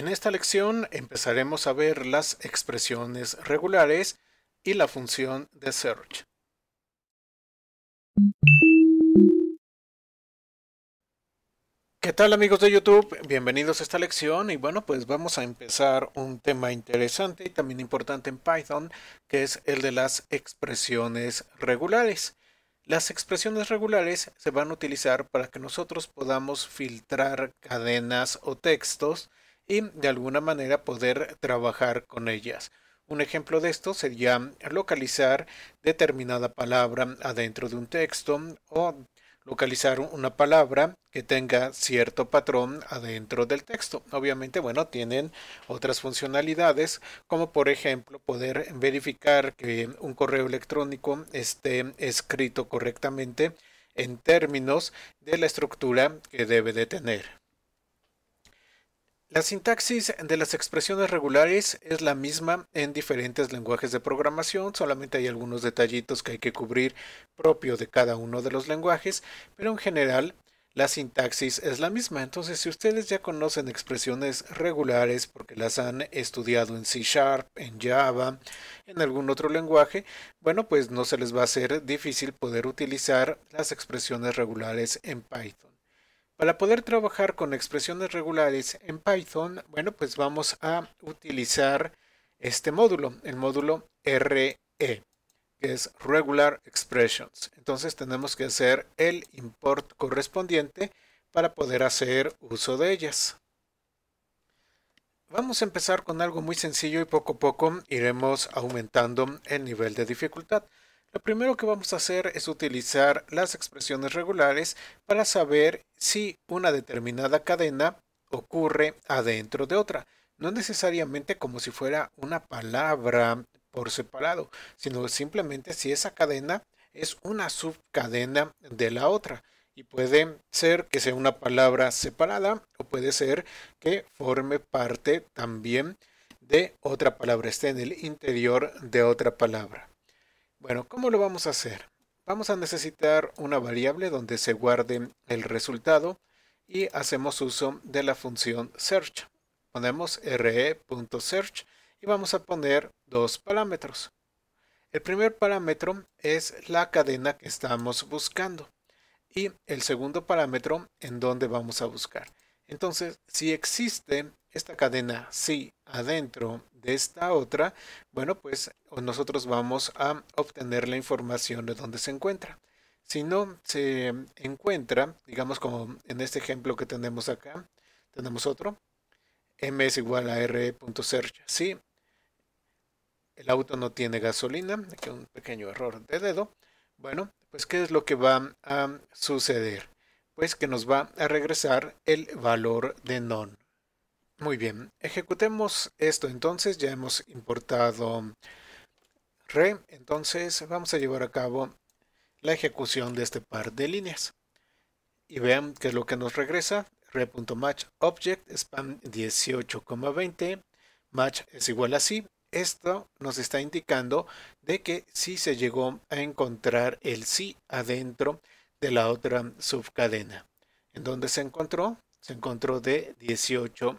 En esta lección empezaremos a ver las expresiones regulares y la función de search. ¿Qué tal amigos de YouTube? Bienvenidos a esta lección y bueno pues vamos a empezar un tema interesante y también importante en Python que es el de las expresiones regulares. Las expresiones regulares se van a utilizar para que nosotros podamos filtrar cadenas o textos y de alguna manera poder trabajar con ellas. Un ejemplo de esto sería localizar determinada palabra adentro de un texto o localizar una palabra que tenga cierto patrón adentro del texto. Obviamente, bueno, tienen otras funcionalidades, como por ejemplo poder verificar que un correo electrónico esté escrito correctamente en términos de la estructura que debe de tener. La sintaxis de las expresiones regulares es la misma en diferentes lenguajes de programación, solamente hay algunos detallitos que hay que cubrir propio de cada uno de los lenguajes, pero en general la sintaxis es la misma. Entonces, si ustedes ya conocen expresiones regulares porque las han estudiado en C Sharp, en Java, en algún otro lenguaje, bueno, pues no se les va a ser difícil poder utilizar las expresiones regulares en Python. Para poder trabajar con expresiones regulares en Python, bueno, pues vamos a utilizar este módulo, el módulo RE, que es Regular Expressions. Entonces tenemos que hacer el import correspondiente para poder hacer uso de ellas. Vamos a empezar con algo muy sencillo y poco a poco iremos aumentando el nivel de dificultad. Lo primero que vamos a hacer es utilizar las expresiones regulares para saber si una determinada cadena ocurre adentro de otra. No necesariamente como si fuera una palabra por separado, sino simplemente si esa cadena es una subcadena de la otra. Y puede ser que sea una palabra separada o puede ser que forme parte también de otra palabra, esté en el interior de otra palabra. Bueno, ¿cómo lo vamos a hacer? Vamos a necesitar una variable donde se guarde el resultado y hacemos uso de la función search. Ponemos re.search y vamos a poner dos parámetros. El primer parámetro es la cadena que estamos buscando y el segundo parámetro en donde vamos a buscar. Entonces, si existe esta cadena sí adentro de esta otra, bueno, pues nosotros vamos a obtener la información de dónde se encuentra. Si no se encuentra, digamos como en este ejemplo que tenemos acá, tenemos otro, m es igual a r.search, sí, el auto no tiene gasolina, aquí un pequeño error de dedo, bueno, pues ¿qué es lo que va a suceder? Pues que nos va a regresar el valor de non. Muy bien, ejecutemos esto entonces, ya hemos importado re, entonces vamos a llevar a cabo la ejecución de este par de líneas. Y vean qué es lo que nos regresa, re.matchObject, object spam 18,20, match es igual a sí. Esto nos está indicando de que sí se llegó a encontrar el sí adentro de la otra subcadena. ¿En dónde se encontró? Se encontró de 18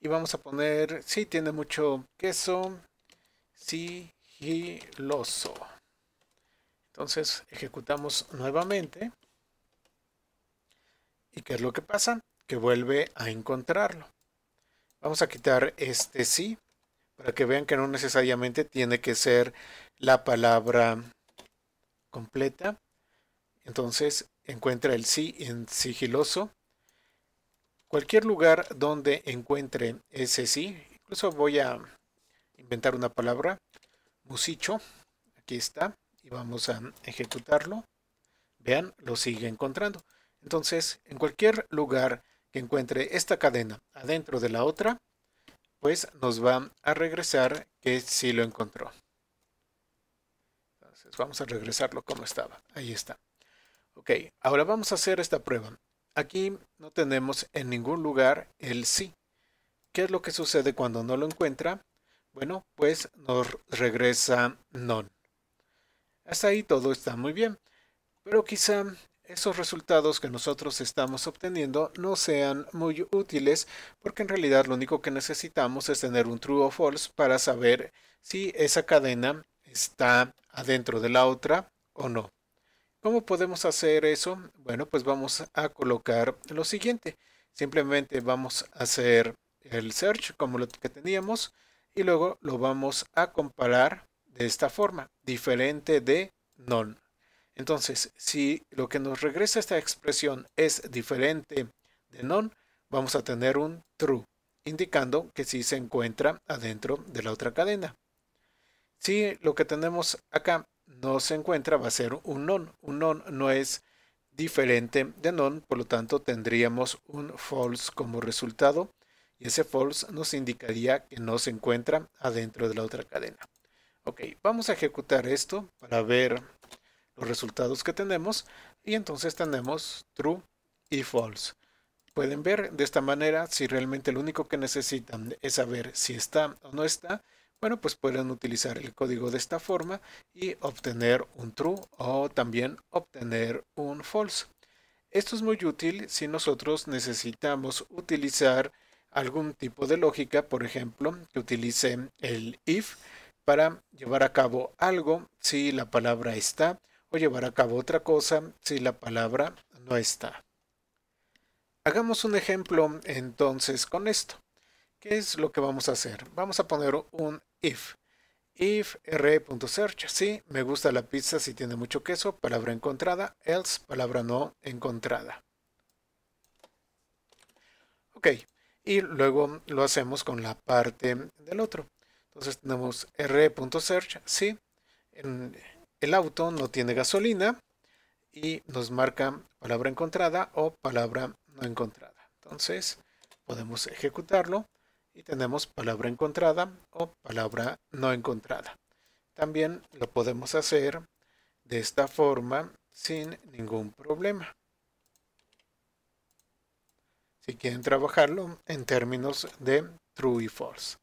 Y vamos a poner, sí, tiene mucho queso, sigiloso. Entonces ejecutamos nuevamente. ¿Y qué es lo que pasa? Que vuelve a encontrarlo. Vamos a quitar este sí, para que vean que no necesariamente tiene que ser la palabra completa. Entonces encuentra el sí en sigiloso Cualquier lugar donde encuentre ese sí, incluso voy a inventar una palabra, musicho, aquí está, y vamos a ejecutarlo. Vean, lo sigue encontrando. Entonces, en cualquier lugar que encuentre esta cadena adentro de la otra, pues nos va a regresar que sí lo encontró. Entonces, vamos a regresarlo como estaba. Ahí está. Ok, ahora vamos a hacer esta prueba. Aquí no tenemos en ningún lugar el sí. ¿Qué es lo que sucede cuando no lo encuentra? Bueno, pues nos regresa non. Hasta ahí todo está muy bien, pero quizá esos resultados que nosotros estamos obteniendo no sean muy útiles porque en realidad lo único que necesitamos es tener un true o false para saber si esa cadena está adentro de la otra o no. ¿Cómo podemos hacer eso? Bueno, pues vamos a colocar lo siguiente. Simplemente vamos a hacer el search como lo que teníamos y luego lo vamos a comparar de esta forma, diferente de non Entonces, si lo que nos regresa esta expresión es diferente de non vamos a tener un true, indicando que sí se encuentra adentro de la otra cadena. Si lo que tenemos acá no se encuentra va a ser un non. Un non no es diferente de non, por lo tanto tendríamos un false como resultado y ese false nos indicaría que no se encuentra adentro de la otra cadena. Ok, vamos a ejecutar esto para ver los resultados que tenemos y entonces tenemos true y false. Pueden ver de esta manera si realmente lo único que necesitan es saber si está o no está bueno, pues pueden utilizar el código de esta forma y obtener un true o también obtener un false. Esto es muy útil si nosotros necesitamos utilizar algún tipo de lógica, por ejemplo, que utilice el if para llevar a cabo algo si la palabra está o llevar a cabo otra cosa si la palabra no está. Hagamos un ejemplo entonces con esto. ¿Qué es lo que vamos a hacer? Vamos a poner un if. If r.search, sí, me gusta la pizza si tiene mucho queso, palabra encontrada, else, palabra no encontrada. Ok, y luego lo hacemos con la parte del otro. Entonces tenemos r.search, sí, el auto no tiene gasolina y nos marca palabra encontrada o palabra no encontrada. Entonces podemos ejecutarlo y tenemos palabra encontrada o palabra no encontrada. También lo podemos hacer de esta forma sin ningún problema. Si quieren trabajarlo en términos de true y false.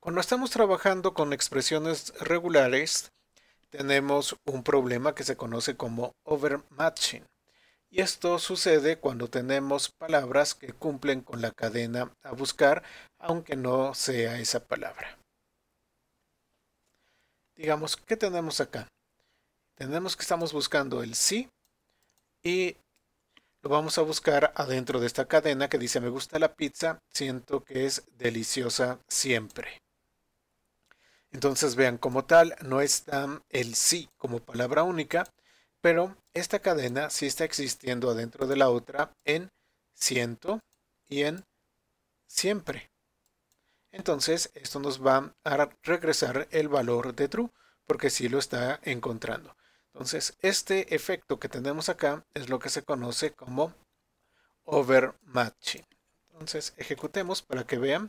Cuando estamos trabajando con expresiones regulares, tenemos un problema que se conoce como overmatching. Y esto sucede cuando tenemos palabras que cumplen con la cadena a buscar, aunque no sea esa palabra. Digamos, ¿qué tenemos acá? Tenemos que estamos buscando el sí y lo vamos a buscar adentro de esta cadena que dice me gusta la pizza, siento que es deliciosa siempre. Entonces vean, como tal no está el sí como palabra única, pero esta cadena sí está existiendo adentro de la otra en ciento y en siempre. Entonces esto nos va a regresar el valor de true porque sí lo está encontrando. Entonces este efecto que tenemos acá es lo que se conoce como overmatching. Entonces ejecutemos para que vean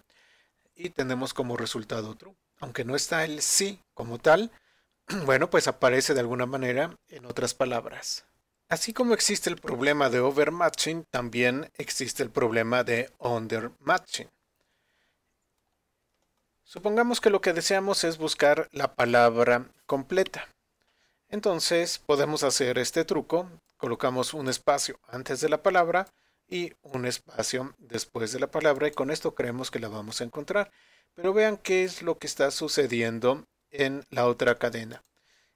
y tenemos como resultado true. Aunque no está el sí como tal, bueno, pues aparece de alguna manera en otras palabras. Así como existe el problema de overmatching, también existe el problema de undermatching. Supongamos que lo que deseamos es buscar la palabra completa. Entonces podemos hacer este truco, colocamos un espacio antes de la palabra y un espacio después de la palabra y con esto creemos que la vamos a encontrar. Pero vean qué es lo que está sucediendo en la otra cadena.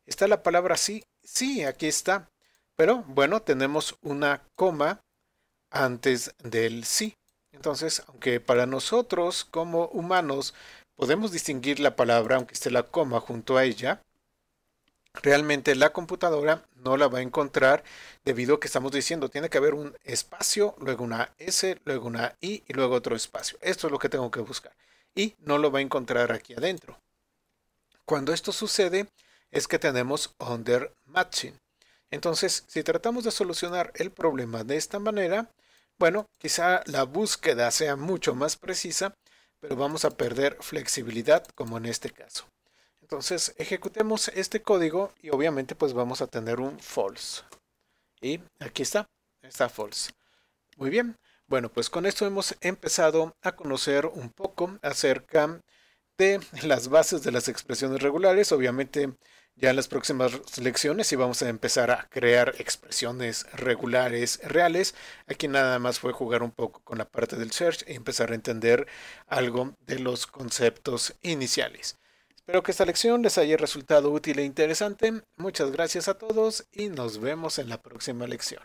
¿Está la palabra sí? Sí, aquí está. Pero bueno, tenemos una coma antes del sí. Entonces, aunque para nosotros como humanos podemos distinguir la palabra, aunque esté la coma junto a ella, realmente la computadora no la va a encontrar debido a que estamos diciendo tiene que haber un espacio, luego una S, luego una I y luego otro espacio. Esto es lo que tengo que buscar. Y no lo va a encontrar aquí adentro. Cuando esto sucede es que tenemos under matching. Entonces, si tratamos de solucionar el problema de esta manera, bueno, quizá la búsqueda sea mucho más precisa, pero vamos a perder flexibilidad como en este caso. Entonces, ejecutemos este código y obviamente pues vamos a tener un false. Y aquí está, está false. Muy bien, bueno, pues con esto hemos empezado a conocer un poco acerca de las bases de las expresiones regulares. Obviamente ya en las próximas lecciones íbamos vamos a empezar a crear expresiones regulares reales. Aquí nada más fue jugar un poco con la parte del search y empezar a entender algo de los conceptos iniciales. Espero que esta lección les haya resultado útil e interesante. Muchas gracias a todos y nos vemos en la próxima lección.